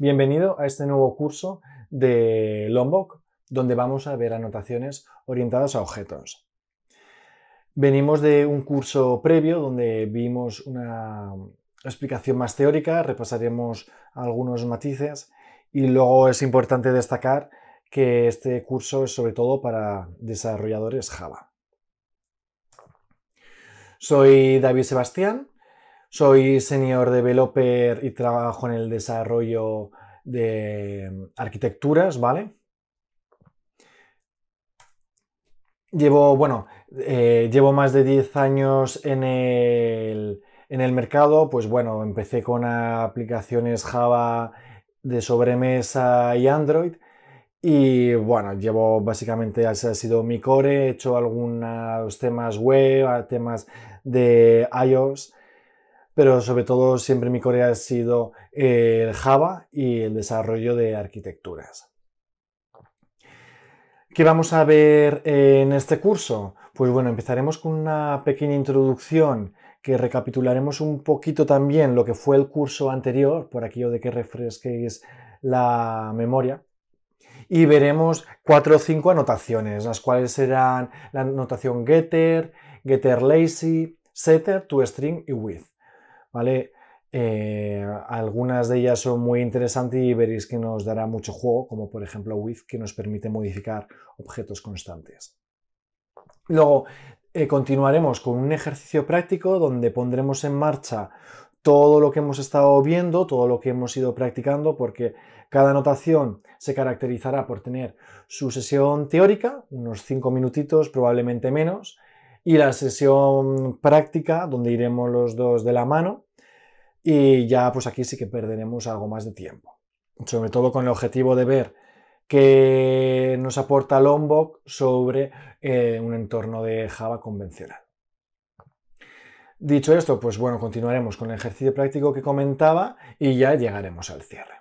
Bienvenido a este nuevo curso de Lombok, donde vamos a ver anotaciones orientadas a objetos. Venimos de un curso previo donde vimos una explicación más teórica, repasaremos algunos matices y luego es importante destacar que este curso es sobre todo para desarrolladores Java. Soy David Sebastián, soy senior developer y trabajo en el desarrollo de mm, arquitecturas, ¿vale? Llevo, bueno, eh, llevo más de 10 años en el, en el mercado, pues bueno, empecé con aplicaciones Java de sobremesa y Android. Y bueno, llevo básicamente, ese ha sido mi core, he hecho algunos temas web, temas de iOS pero sobre todo siempre mi Corea ha sido eh, el Java y el desarrollo de arquitecturas. ¿Qué vamos a ver eh, en este curso? Pues bueno, empezaremos con una pequeña introducción que recapitularemos un poquito también lo que fue el curso anterior, por aquí aquello de que refresquéis la memoria, y veremos cuatro o cinco anotaciones, las cuales serán la anotación getter, getter lazy, setter, toString y with. ¿vale? Eh, algunas de ellas son muy interesantes y veréis que nos dará mucho juego, como por ejemplo with, que nos permite modificar objetos constantes. Luego eh, continuaremos con un ejercicio práctico donde pondremos en marcha todo lo que hemos estado viendo, todo lo que hemos ido practicando, porque cada anotación se caracterizará por tener su sesión teórica, unos cinco minutitos, probablemente menos, y la sesión práctica, donde iremos los dos de la mano. Y ya pues aquí sí que perderemos algo más de tiempo. Sobre todo con el objetivo de ver qué nos aporta Lombok sobre eh, un entorno de Java convencional. Dicho esto, pues bueno, continuaremos con el ejercicio práctico que comentaba y ya llegaremos al cierre.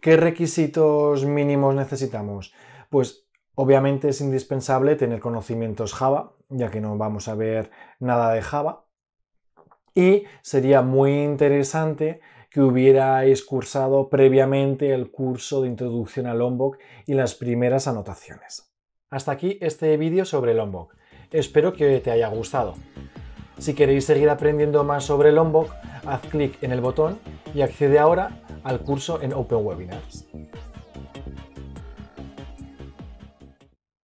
¿Qué requisitos mínimos necesitamos? Pues Obviamente es indispensable tener conocimientos Java, ya que no vamos a ver nada de Java. Y sería muy interesante que hubierais cursado previamente el curso de introducción al Lombok y las primeras anotaciones. Hasta aquí este vídeo sobre Lombok. Espero que te haya gustado. Si queréis seguir aprendiendo más sobre Lombok, haz clic en el botón y accede ahora al curso en Open Webinars.